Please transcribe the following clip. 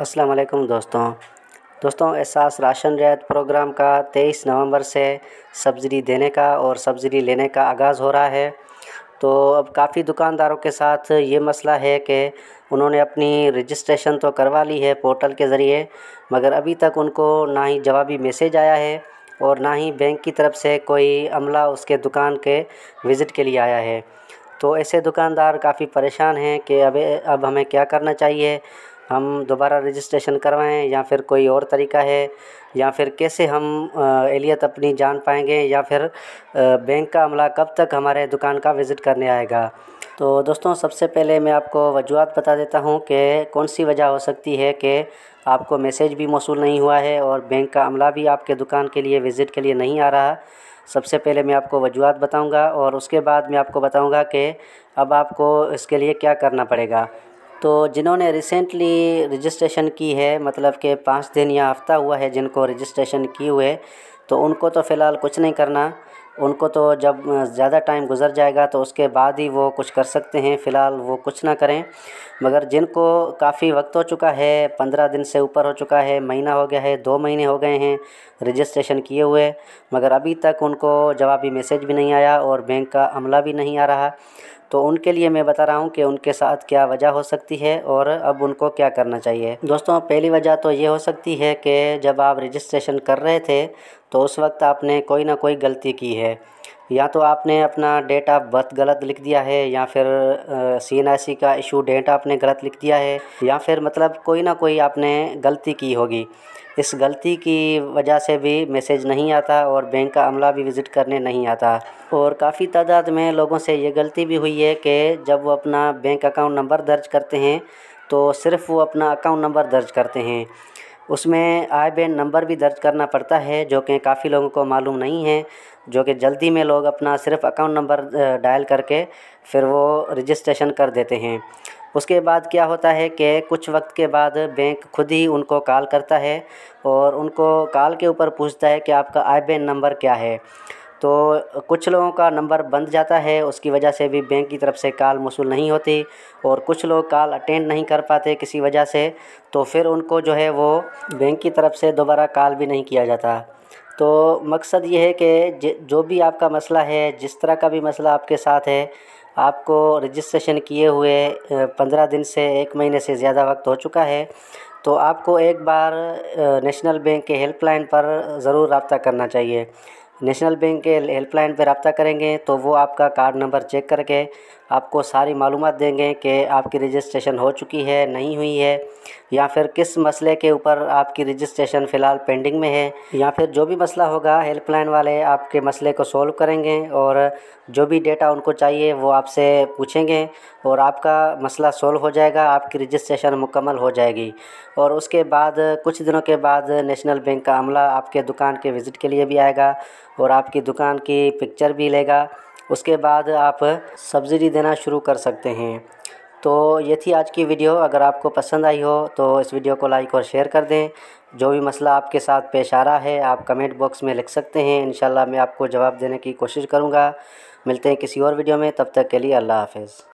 अस्सलाम वालेकुम दोस्तों दोस्तों एहसास राशन रियायत प्रोग्राम का 23 नवंबर से सब्सिडी देने का और सब्सिडी लेने का आगाज़ हो रहा है तो अब काफ़ी दुकानदारों के साथ ये मसला है कि उन्होंने अपनी रजिस्ट्रेशन तो करवा ली है पोर्टल के ज़रिए मगर अभी तक उनको ना ही जवाबी मैसेज आया है और ना ही बैंक की तरफ से कोई अमला उसके दुकान के विज़िट के लिए आया है तो ऐसे दुकानदार काफ़ी परेशान हैं कि अब अब हमें क्या करना चाहिए हम दोबारा रजिस्ट्रेशन करवाएँ या फिर कोई और तरीका है या फिर कैसे हम एलियत अपनी जान पाएंगे या फिर बैंक का अमला कब तक हमारे दुकान का विज़िट करने आएगा तो दोस्तों सबसे पहले मैं आपको वजूहत बता देता हूँ कि कौन सी वजह हो सकती है कि आपको मैसेज भी मौसू नहीं हुआ है और बैंक का अमला भी आपके दुकान के लिए विज़िट के लिए नहीं आ रहा सबसे पहले मैं आपको वजूहत बताऊंगा और उसके बाद मैं आपको बताऊंगा कि अब आपको इसके लिए क्या करना पड़ेगा तो जिन्होंने रिसेंटली रजिस्ट्रेशन की है मतलब के पाँच दिन या हफ्ता हुआ है जिनको रजिस्ट्रेशन की हुए तो उनको तो फ़िलहाल कुछ नहीं करना उनको तो जब ज़्यादा टाइम गुजर जाएगा तो उसके बाद ही वो कुछ कर सकते हैं फ़िलहाल वो कुछ ना करें मगर जिनको काफ़ी वक्त हो चुका है पंद्रह दिन से ऊपर हो चुका है महीना हो गया है दो महीने हो गए हैं रजिस्ट्रेशन किए हुए मगर अभी तक उनको जवाबी मैसेज भी नहीं आया और बैंक का अमला भी नहीं आ रहा तो उनके लिए मैं बता रहा हूँ कि उनके साथ क्या वजह हो सकती है और अब उनको क्या करना चाहिए दोस्तों पहली वजह तो ये हो सकती है कि जब आप रजिस्ट्रेशन कर रहे थे तो उस वक्त आपने कोई ना कोई गलती की है या तो आपने अपना डेट ऑफ बर्थ गलत लिख दिया है या फिर सी एन आई सी का इशू डेट आपने गलत लिख दिया है या फिर मतलब कोई ना कोई आपने गलती की होगी इस गलती की वजह से भी मैसेज नहीं आता और बैंक का अमला भी विज़िट करने नहीं आता और काफ़ी तादाद में लोगों से ये गलती भी हुई है कि जब वो अपना बैंक अकाउंट नंबर दर्ज करते हैं तो सिर्फ़ वो अपना अकाउंट नंबर दर्ज करते हैं उसमें आई बैन नंबर भी दर्ज करना पड़ता है जो कि काफ़ी लोगों को मालूम नहीं है जो कि जल्दी में लोग अपना सिर्फ अकाउंट नंबर डायल करके फिर वो रजिस्ट्रेशन कर देते हैं उसके बाद क्या होता है कि कुछ वक्त के बाद बैंक खुद ही उनको कॉल करता है और उनको कॉल के ऊपर पूछता है कि आपका आई बैन नंबर क्या है तो कुछ लोगों का नंबर बंद जाता है उसकी वजह से भी बैंक की तरफ़ से कॉल मौसूल नहीं होती और कुछ लोग कॉल अटेंड नहीं कर पाते किसी वजह से तो फिर उनको जो है वो बैंक की तरफ़ से दोबारा कॉल भी नहीं किया जाता तो मकसद ये है कि जो भी आपका मसला है जिस तरह का भी मसला आपके साथ है आपको रजिस्ट्रेशन किए हुए पंद्रह दिन से एक महीने से ज़्यादा वक्त हो चुका है तो आपको एक बार नेशनल बैंक के हेल्पलाइन पर ज़रूर रबता करना चाहिए नेशनल बैंक के हेल्पलाइन पर रब्ता करेंगे तो वो आपका कार्ड नंबर चेक करके आपको सारी मालूम देंगे कि आपकी रजिस्ट्रेशन हो चुकी है नहीं हुई है या फिर किस मसले के ऊपर आपकी रजिस्ट्रेशन फ़िलहाल पेंडिंग में है या फिर जो भी मसला होगा हेल्पलाइन वाले आपके मसले को सोल्व करेंगे और जो भी डेटा उनको चाहिए वो आपसे पूछेंगे और आपका मसला सोल्व हो जाएगा आपकी रजिस्ट्रेशन मुकम्मल हो जाएगी और उसके बाद कुछ दिनों के बाद नेशनल बैंक का अमला आपके दुकान के विज़िट के लिए भी आएगा और आपकी दुकान की पिक्चर भी लेगा उसके बाद आप सब्सिडी देना शुरू कर सकते हैं तो ये थी आज की वीडियो अगर आपको पसंद आई हो तो इस वीडियो को लाइक और शेयर कर दें जो भी मसला आपके साथ पेश आ रहा है आप कमेंट बॉक्स में लिख सकते हैं इन मैं आपको जवाब देने की कोशिश करूँगा मिलते हैं किसी और वीडियो में तब तक के लिए अल्लाह हाफिज़